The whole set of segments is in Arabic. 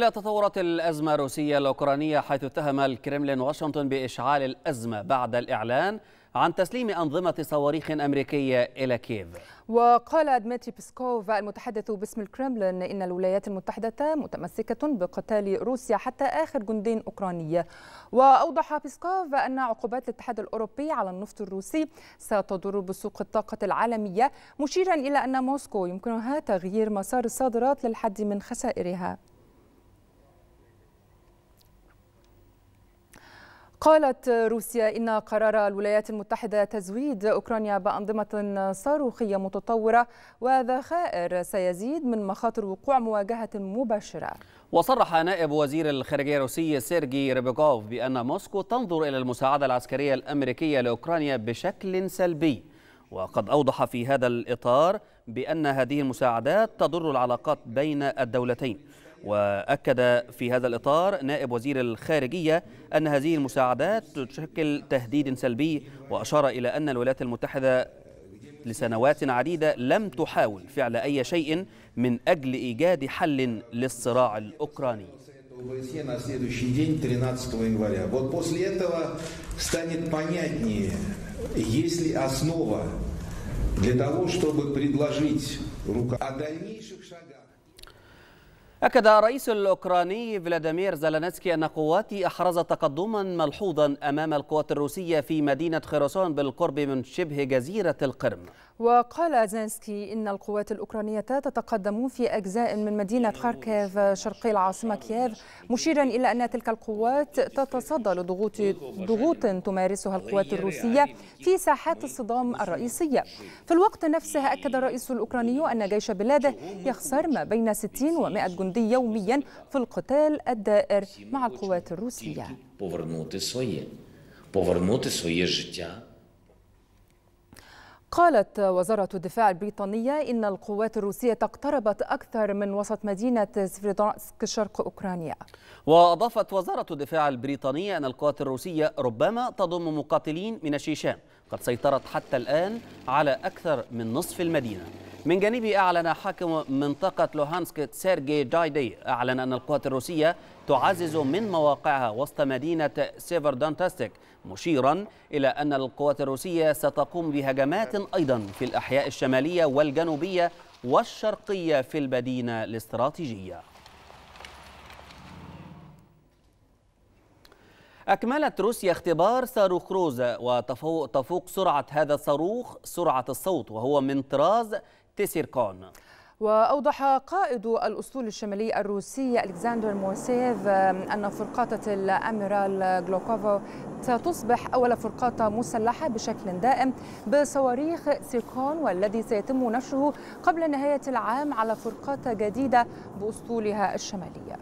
إلى تطورات الأزمة الروسية الأوكرانية حيث اتهم الكرملين واشنطن بإشعال الأزمة بعد الإعلان عن تسليم أنظمة صواريخ أمريكية إلى كييف وقال دميتري بيسكوف المتحدث باسم الكرملين إن الولايات المتحدة متمسكة بقتال روسيا حتى آخر جندي أوكراني وأوضح بيسكوف أن عقوبات الاتحاد الأوروبي على النفط الروسي ستضر بسوق الطاقة العالمية مشيرا إلى أن موسكو يمكنها تغيير مسار الصادرات للحد من خسائرها قالت روسيا إن قرار الولايات المتحدة تزويد أوكرانيا بأنظمة صاروخية متطورة وذخائر سيزيد من مخاطر وقوع مواجهة مباشرة وصرح نائب وزير الخارجية الروسي سيرجي ريبيكوف بأن موسكو تنظر إلى المساعدة العسكرية الأمريكية لأوكرانيا بشكل سلبي وقد أوضح في هذا الإطار بأن هذه المساعدات تضر العلاقات بين الدولتين وأكد في هذا الإطار نائب وزير الخارجية أن هذه المساعدات تشكل تهديد سلبي وأشار إلى أن الولايات المتحدة لسنوات عديدة لم تحاول فعل أي شيء من أجل إيجاد حل للصراع الأوكراني для того, чтобы предложить рука о дальнейших шагах. أكد الرئيس الأوكراني فلاديمير زلانسكي أن قواته أحرزت تقدما ملحوظا أمام القوات الروسية في مدينة خيرسون بالقرب من شبه جزيرة القرم وقال زينسكي إن القوات الأوكرانية تتقدم في أجزاء من مدينة خاركيف شرقي العاصمة كييف مشيرا إلى أن تلك القوات تتصدى لضغوط ضغوط تمارسها القوات الروسية في ساحات الصدام الرئيسية في الوقت نفسه أكد الرئيس الأوكراني أن جيش بلاده يخسر ما بين 60 و 100 جندي يمضي يوميا في القتال الدائر مع القوات الروسية قالت وزارة الدفاع البريطانية إن القوات الروسية اقتربت أكثر من وسط مدينة سفيدانسك شرق أوكرانيا وأضافت وزارة الدفاع البريطانية أن القوات الروسية ربما تضم مقاتلين من الشيشان قد سيطرت حتى الآن على أكثر من نصف المدينة من جانبي أعلن حاكم منطقة لوهانسك سيرجي دايدي أعلن أن القوات الروسية تعزز من مواقعها وسط مدينة سيفر دانتاستيك مشيرا إلى أن القوات الروسية ستقوم بهجمات أيضا في الأحياء الشمالية والجنوبية والشرقية في المدينة الاستراتيجية أكملت روسيا اختبار صاروخ روزا وتفوق سرعة هذا الصاروخ سرعة الصوت وهو من طراز تسيركون وأوضح قائد الأسطول الشمالي الروسي ألكسندر موسيف أن فرقاطة الأميرال غلوكوفو ستصبح أول فرقاطة مسلحة بشكل دائم بصواريخ سيركون والذي سيتم نشره قبل نهاية العام على فرقاطة جديدة بأسطولها الشمالية.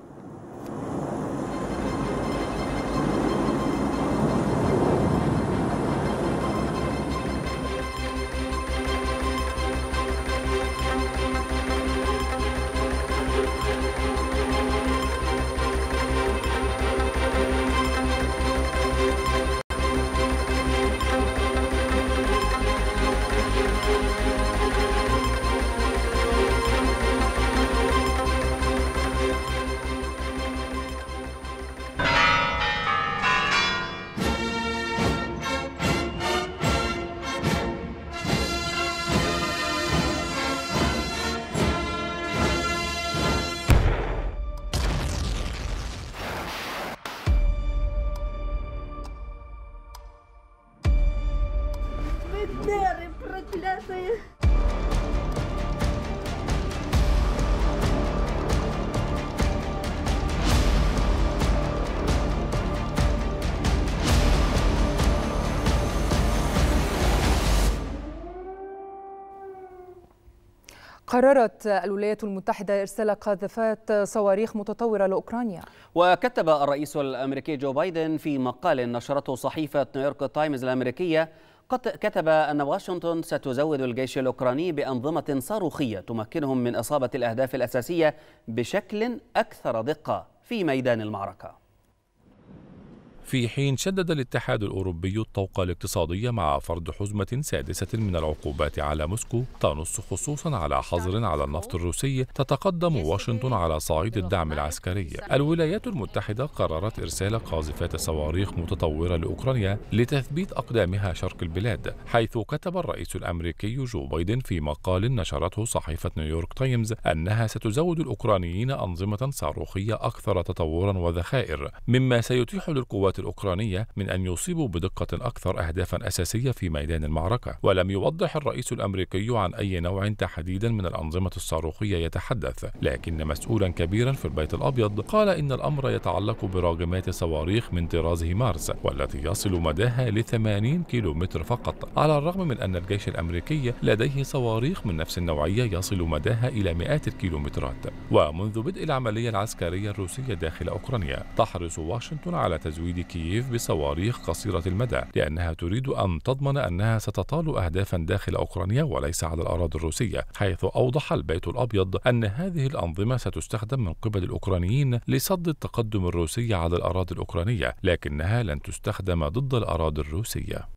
قررت الولايات المتحدة إرسال قاذفات صواريخ متطورة لأوكرانيا وكتب الرئيس الأمريكي جو بايدن في مقال نشرته صحيفة نيويورك تايمز الأمريكية قد كتب أن واشنطن ستزود الجيش الأوكراني بأنظمة صاروخية تمكنهم من إصابة الأهداف الأساسية بشكل أكثر دقة في ميدان المعركة في حين شدد الاتحاد الأوروبي الطوق الاقتصادي مع فرض حزمة سادسة من العقوبات على موسكو تنص خصوصا على حظر على النفط الروسي تتقدم واشنطن على صعيد الدعم العسكري الولايات المتحدة قررت إرسال قاذفات صواريخ متطورة لأوكرانيا لتثبيت أقدامها شرق البلاد حيث كتب الرئيس الأمريكي جو بايدن في مقال نشرته صحيفة نيويورك تايمز أنها ستزود الأوكرانيين أنظمة صاروخية أكثر تطورا وذخائر مما سيتيح للقوات الأوكرانية من أن يصيبوا بدقة أكثر أهدافا أساسية في ميدان المعركة ولم يوضح الرئيس الأمريكي عن أي نوع تحديدا من الأنظمة الصاروخية يتحدث لكن مسؤولا كبيرا في البيت الأبيض قال إن الأمر يتعلق براجمات صواريخ من طراز هيمارس والتي يصل مداها ل 80 متر فقط على الرغم من أن الجيش الأمريكي لديه صواريخ من نفس النوعية يصل مداها إلى مئات الكيلومترات ومنذ بدء العملية العسكرية الروسية داخل أوكرانيا تحرص واشنطن على تزويد كييف بصواريخ قصيرة المدى لأنها تريد أن تضمن أنها ستطال أهدافا داخل أوكرانيا وليس على الأراضي الروسية حيث أوضح البيت الأبيض أن هذه الأنظمة ستستخدم من قبل الأوكرانيين لصد التقدم الروسي على الأراضي الأوكرانية لكنها لن تستخدم ضد الأراضي الروسية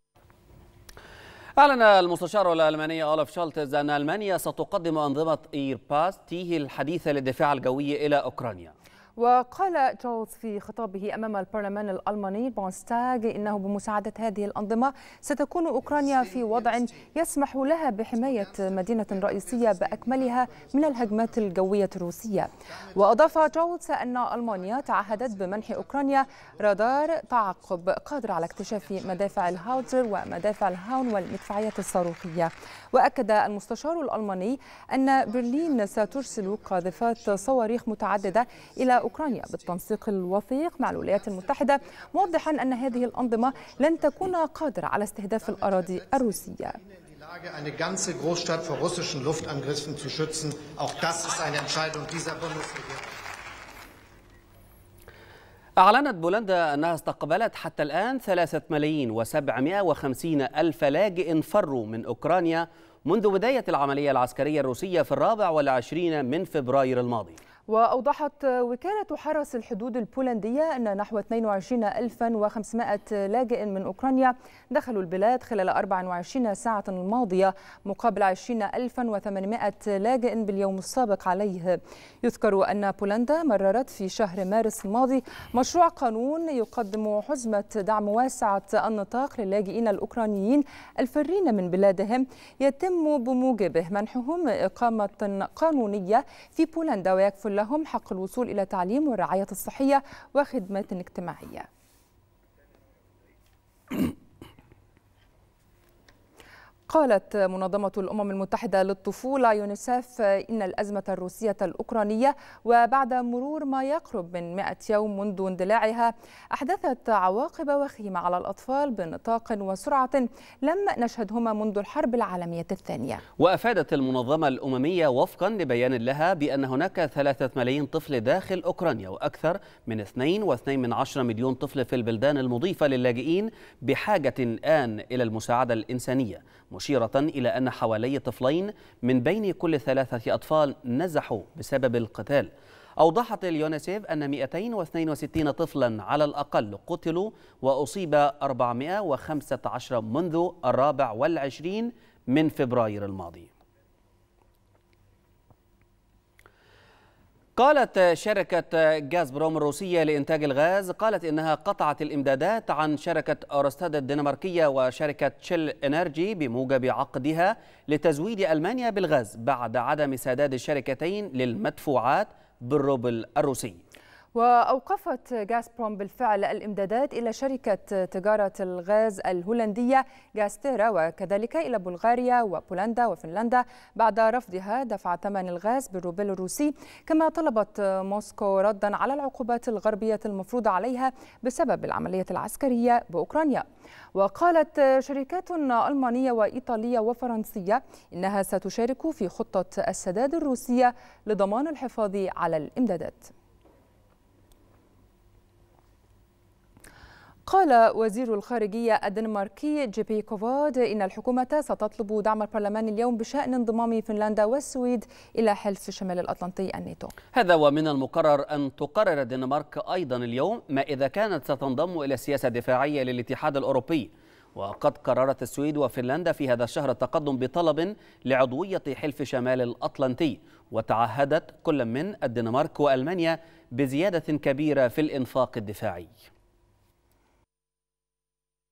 أعلن المستشار الألماني أولف شالتز أن ألمانيا ستقدم أنظمة إيرباس تيه الحديثة للدفاع الجوي إلى أوكرانيا وقال جولز في خطابه أمام البرلمان الألماني بونستاغ إنه بمساعدة هذه الأنظمة ستكون أوكرانيا في وضع يسمح لها بحماية مدينة رئيسية بأكملها من الهجمات الجوية الروسية وأضاف جولز أن ألمانيا تعهدت بمنح أوكرانيا رادار تعقب قادر على اكتشاف مدافع الهاوتزر ومدافع الهاون والمدفعيات الصاروخية وأكد المستشار الألماني أن برلين سترسل قاذفات صواريخ متعددة إلى أوكرانيا بالتنسيق الوثيق مع الولايات المتحدة موضحا أن هذه الأنظمة لن تكون قادرة على استهداف الأراضي الروسية eine ganze Großstadt vor russischen Luftangriffen zu schützen. Auch das ist eine Entscheidung dieser Bundesregierung. أعلنت بولندا أنها استقبلت حتى الآن ثلاثة ملايين وسبعمائة وخمسين ألف لاجئ فروا من أوكرانيا منذ بداية العملية العسكرية الروسية في الرابع والعشرين من فبراير الماضي وأوضحت وكالة حرس الحدود البولندية أن نحو 22500 لاجئ من أوكرانيا دخلوا البلاد خلال 24 ساعة الماضية مقابل 20800 لاجئ باليوم السابق عليه يذكر أن بولندا مررت في شهر مارس الماضي مشروع قانون يقدم حزمة دعم واسعة النطاق للاجئين الأوكرانيين الفارين من بلادهم يتم بموجبه منحهم إقامة قانونية في بولندا ويكفل لهم حق الوصول إلى تعليم والرعاية الصحية وخدمات اجتماعية قالت منظمة الأمم المتحدة للطفولة يونيسف إن الأزمة الروسية الأوكرانية وبعد مرور ما يقرب من 100 يوم منذ اندلاعها أحدثت عواقب وخيمة على الأطفال بنطاق وسرعة لم نشهدهما منذ الحرب العالمية الثانية وأفادت المنظمة الأممية وفقا لبيان لها بأن هناك 3 ملايين طفل داخل أوكرانيا وأكثر من 2.2 من 10 مليون طفل في البلدان المضيفة للاجئين بحاجة الآن إلى المساعدة الإنسانية مشيرة إلى أن حوالي طفلين من بين كل ثلاثة أطفال نزحوا بسبب القتال أوضحت اليونسيف أن 262 طفلا على الأقل قتلوا وأصيب 415 منذ الرابع والعشرين من فبراير الماضي قالت شركة بروم الروسية لإنتاج الغاز قالت إنها قطعت الإمدادات عن شركة أورستاد الدنماركية وشركة تشيل إنرجي بموجب عقدها لتزويد ألمانيا بالغاز بعد عدم سداد الشركتين للمدفوعات بالروبل الروسي وأوقفت غازبروم بالفعل الإمدادات إلى شركة تجارة الغاز الهولندية غازتيرا وكذلك إلى بلغاريا وبولندا وفنلندا بعد رفضها دفع ثمن الغاز بالروبل الروسي كما طلبت موسكو ردا على العقوبات الغربية المفروضة عليها بسبب العملية العسكرية بأوكرانيا وقالت شركات ألمانية وإيطالية وفرنسية إنها ستشارك في خطة السداد الروسية لضمان الحفاظ على الإمدادات قال وزير الخارجية الدنماركي جي بي كوفود إن الحكومة ستطلب دعم البرلمان اليوم بشأن انضمام فنلندا والسويد إلى حلف شمال الأطلنطي الناتو هذا ومن المقرر أن تقرر الدنمارك أيضا اليوم ما إذا كانت ستنضم إلى سياسة دفاعية للاتحاد الأوروبي وقد قررت السويد وفنلندا في هذا الشهر التقدم بطلب لعضوية حلف شمال الأطلنطي وتعهدت كل من الدنمارك وألمانيا بزيادة كبيرة في الإنفاق الدفاعي